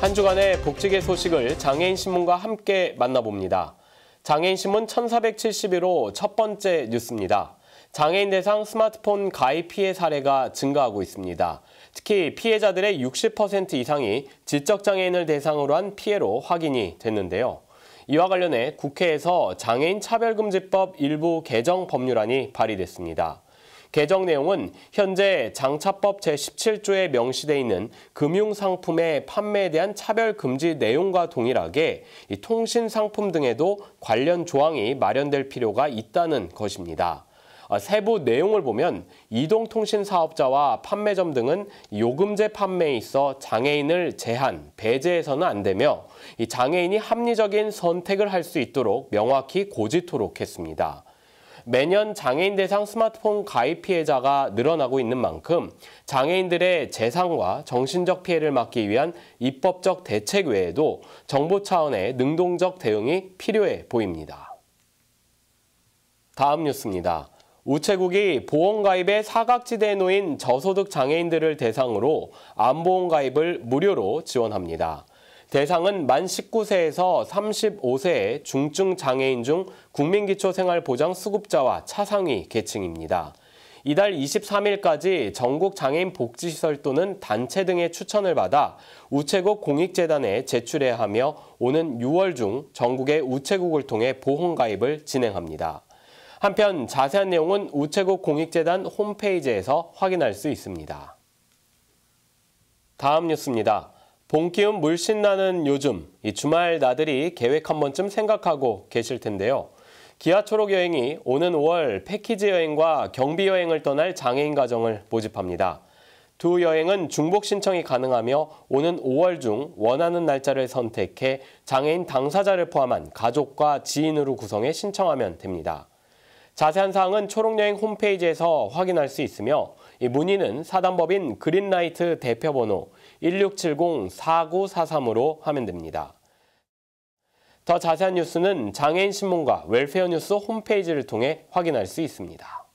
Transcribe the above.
한 주간의 복지계 소식을 장애인신문과 함께 만나봅니다. 장애인신문 1471호 첫 번째 뉴스입니다. 장애인 대상 스마트폰 가입 피해 사례가 증가하고 있습니다. 특히 피해자들의 60% 이상이 지적장애인을 대상으로 한 피해로 확인이 됐는데요. 이와 관련해 국회에서 장애인 차별금지법 일부 개정 법률안이 발의됐습니다. 개정 내용은 현재 장차법 제17조에 명시돼 있는 금융상품의 판매에 대한 차별 금지 내용과 동일하게 통신상품 등에도 관련 조항이 마련될 필요가 있다는 것입니다. 어, 세부 내용을 보면 이동통신사업자와 판매점 등은 요금제 판매에 있어 장애인을 제한, 배제해서는 안 되며 장애인이 합리적인 선택을 할 수 있도록 명확히 고지토록 했습니다. 매년 장애인 대상 스마트폰 가입 피해자가 늘어나고 있는 만큼 장애인들의 재산과 정신적 피해를 막기 위한 입법적 대책 외에도 정보 차원의 능동적 대응이 필요해 보입니다. 다음 뉴스입니다. 우체국이 보험가입의 사각지대에 놓인 저소득 장애인들을 대상으로 암보험가입을 무료로 지원합니다. 대상은 만 19세에서 35세의 중증 장애인 중 국민기초생활보장 수급자와 차상위 계층입니다. 이달 23일까지 전국 장애인 복지시설 또는 단체 등의 추천을 받아 우체국 공익재단에 제출해야 하며 오는 6월 중 전국의 우체국을 통해 보험가입을 진행합니다. 한편 자세한 내용은 우체국 공익재단 홈페이지에서 확인할 수 있습니다. 다음 뉴스입니다. 봄 기운 물씬 나는 요즘 이 주말 나들이 계획 한 번쯤 생각하고 계실 텐데요. 기아초록 여행이 오는 5월 패키지 여행과 경비 여행을 떠날 장애인 가정을 모집합니다. 두 여행은 중복 신청이 가능하며 오는 5월 중 원하는 날짜를 선택해 장애인 당사자를 포함한 가족과 지인으로 구성해 신청하면 됩니다. 자세한 사항은 초록여행 홈페이지에서 확인할 수 있으며 문의는 사단법인 그린라이트 대표번호 1670-4943으로 하면 됩니다. 더 자세한 뉴스는 장애인신문과 웰페어뉴스 홈페이지를 통해 확인할 수 있습니다.